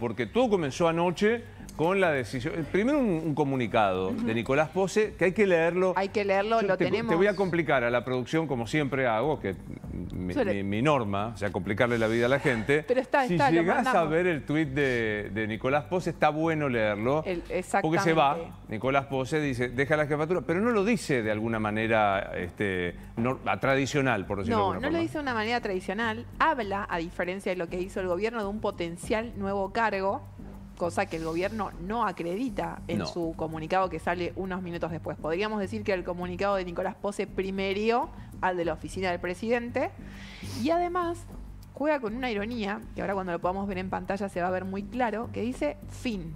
porque todo comenzó anoche con la decisión. Eh, primero un, comunicado de Nicolás Pose, que hay que leerlo. Hay que leerlo, lo tenemos. Te voy a complicar a la producción, como siempre hago, que mi, norma, o sea, complicarle la vida a la gente. Pero está, está, si llegás a ver el tuit de, de, Nicolás Pose, está bueno leerlo. porque se va, Nicolás Pose dice, deja la jefatura, pero no lo dice de alguna manera este, tradicional, por decirlo de No, no lo dice de una manera tradicional. Habla, a diferencia de lo que hizo el gobierno, de un potencial nuevo cargo cosa que el gobierno no acredita en su comunicado que sale unos minutos después. Podríamos decir que el comunicado de Nicolás Pose primerió al de la oficina del presidente y además juega con una ironía, que ahora cuando lo podamos ver en pantalla se va a ver muy claro, que dice fin.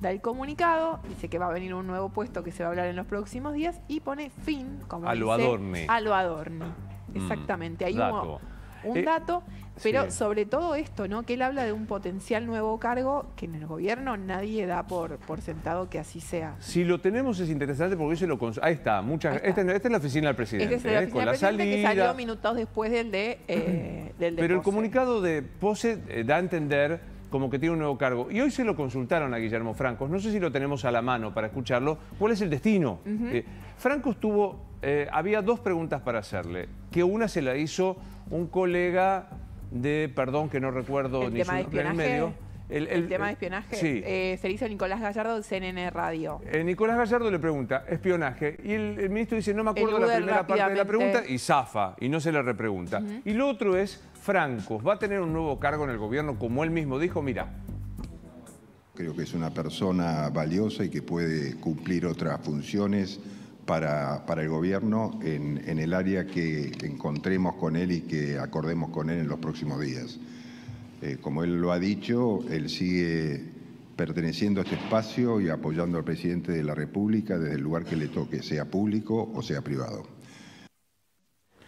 Da el comunicado, dice que va a venir un nuevo puesto que se va a hablar en los próximos días y pone fin, como dice, adorne. A lo mm, Exactamente. Hay un eh, dato pero sobre todo esto, ¿no? Que él habla de un potencial nuevo cargo que en el gobierno nadie da por, por sentado que así sea. Si lo tenemos es interesante porque se lo Ahí está, muchas Esta, es la oficina del presidente. es la eh, oficina que salió minutos después del de, eh, Pero el comunicado de Pose eh, da a entender como que tiene un nuevo cargo. Y hoy se lo consultaron a Guillermo Francos, no sé si lo tenemos a la mano para escucharlo, ¿cuál es el destino? Francos tuvo, había dos preguntas para hacerle, que una se la hizo un colega de, perdón que no recuerdo ni tema su en medio. El, tema de eh, espionaje sí. Eh, se Nicolás Gallardo CNN Radio. Eh, Nicolás Gallardo le pregunta, espionaje, y el, ministro dice, no me acuerdo la primera parte de la pregunta, y zafa, y no se le repregunta. Y lo otro es, Franco, ¿va a tener un nuevo cargo en el gobierno? Como él mismo dijo, mira, Creo que es una persona valiosa y que puede cumplir otras funciones para, para el gobierno en, en, el área que encontremos con él y que acordemos con él en los próximos días. Eh, como él lo ha dicho, él sigue perteneciendo a este espacio y apoyando al presidente de la República desde el lugar que le toque, sea público o sea privado.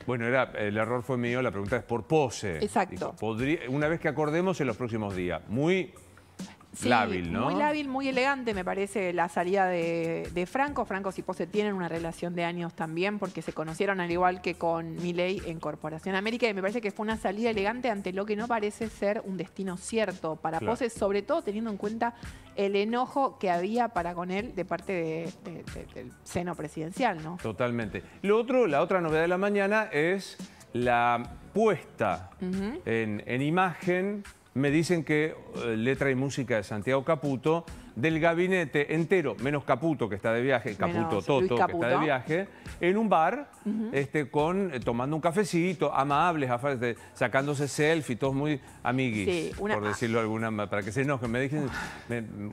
Bueno, era, el error fue mío, la pregunta es por pose. Exacto. una vez que acordemos en los próximos días. Muy muy lábil, muy elegante, me parece, la salida de, Franco. Franco y Pose tienen una relación de años también, porque se conocieron al igual que con Milei en Corporación América, y me parece que fue una salida elegante ante lo que no parece ser un destino cierto para Pose, sobre todo teniendo en cuenta el enojo que había para con él de parte del seno presidencial, ¿no? Totalmente. Lo otro, la otra novedad de la mañana es la puesta en imagen me dicen que eh, letra y música de Santiago Caputo del gabinete entero, menos Caputo, que está de viaje, Caputo Toto, que está de viaje, en un bar, este, con, eh, tomando un cafecito, amables, sacándose selfies, todos muy amiguis, por decirlo alguna, para que se enojen. Me dicen,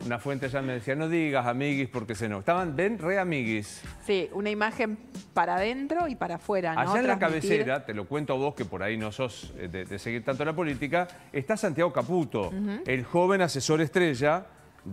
una fuente ya me decía, no digas amiguis porque se enojan. Estaban, ven, re amiguis. Sí, una imagen para adentro y para afuera, Allá en la cabecera, te lo cuento a vos que por ahí no sos eh, de, seguir tanto la política, está Santiago Caputo, el joven asesor estrella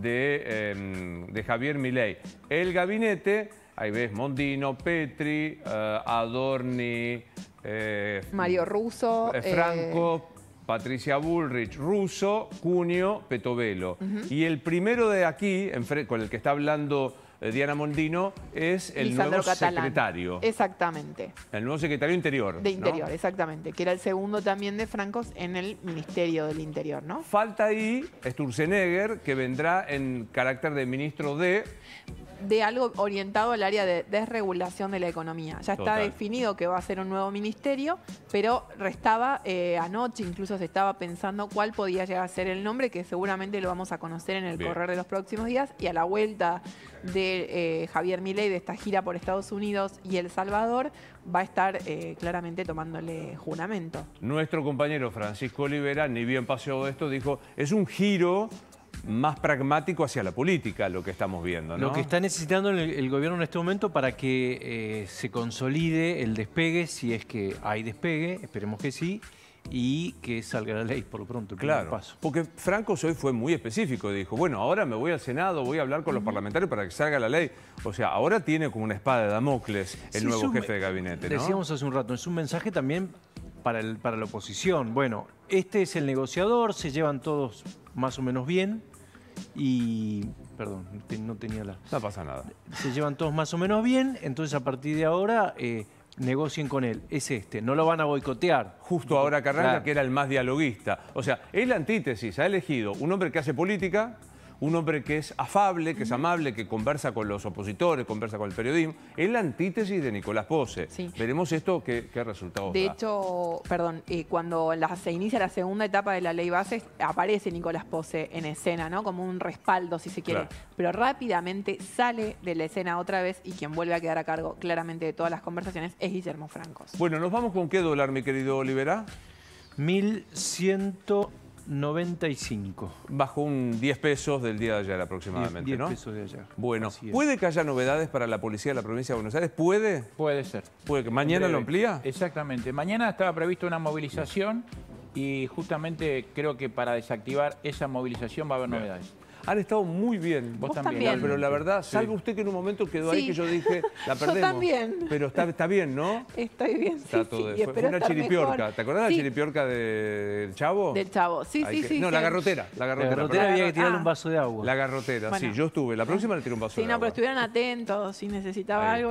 Em, de, Javier Milei. El gabinete, ahí ves Mondino, Petri, eh, Adorni, eh, Mario Russo, eh, Franco, Patricia Bullrich, Russo, Cunio, Petovelo. Y el primero de aquí, con el que está hablando eh, Diana Mondino es el nuevo secretario. Exactamente. El nuevo secretario interior. De interior, exactamente. Que era el segundo también de Francos en el Ministerio del Interior, ¿no? Falta ahí Sturzenegger, que vendrá en carácter de ministro de de algo orientado al área de desregulación de la economía. Ya está definido que va a ser un nuevo ministerio, pero restaba eh, anoche, incluso se estaba pensando cuál podía llegar a ser el nombre, que seguramente lo vamos a conocer en el correr de los próximos días y a la vuelta de eh, Javier Milei de esta gira por Estados Unidos y El Salvador va a estar eh, claramente tomándole juramento. Nuestro compañero Francisco Olivera, ni bien pasó esto, dijo, es un giro más pragmático hacia la política, lo que estamos viendo. Lo que está necesitando el, gobierno en este momento para que eh, se consolide el despegue, si es que hay despegue, esperemos que sí, y que salga la ley por lo pronto. Claro, porque Franco hoy fue muy específico, dijo, bueno, ahora me voy al Senado, voy a hablar con los parlamentarios para que salga la ley. O sea, ahora tiene como una espada de Damocles el nuevo jefe de gabinete. Decíamos hace un rato, es un mensaje también para, el, para la oposición. Bueno, este es el negociador, se llevan todos más o menos bien, y perdón, no tenía la... No pasa nada. Se llevan todos más o menos bien, entonces a partir de ahora eh, negocien con él. Es este, no lo van a boicotear. Justo ahora Carranca, que era el más dialoguista. O sea, es la antítesis, ha elegido un hombre que hace política, un hombre que es afable, que es amable, que conversa con los opositores, conversa con el periodismo. Es la antítesis de Nicolás Pose. Veremos esto, qué, qué resultados De hecho, perdón, eh, cuando se inicia la segunda etapa de la ley base, aparece Nicolás Pose en escena, ¿no? Como un respaldo, si se quiere. Pero rápidamente sale de la escena otra vez y quien vuelve a quedar a cargo claramente de todas las conversaciones es Guillermo Francos. Bueno, ¿nos vamos con qué dólar, mi querido Olivera? 1100 95. Bajo un 10 pesos del día de ayer aproximadamente, 10, pesos de ayer. Bueno, ¿puede que haya novedades para la policía de la provincia de Buenos Aires? ¿Puede? Puede ser. ¿Puede mañana lo amplía? Exactamente. Mañana estaba prevista una movilización y justamente creo que para desactivar esa movilización va a haber novedades. Han estado muy bien. Vos, también. Pero la verdad, salvo usted que en un momento quedó ahí que yo dije, la perdemos. Yo también. Pero está, está bien, ¿no? Estoy bien, sí, está todo sí, Fue una chiripiorca. ¿Te acordás de la chiripiorca del Chavo? Del Chavo, sí, sí, sí. No, la garrotera. La garrotera, había que tirarle ah. un vaso de agua. La garrotera, sí, yo estuve. La próxima le tiré un vaso de agua. Sí, no, pero estuvieran atentos si necesitaba algo.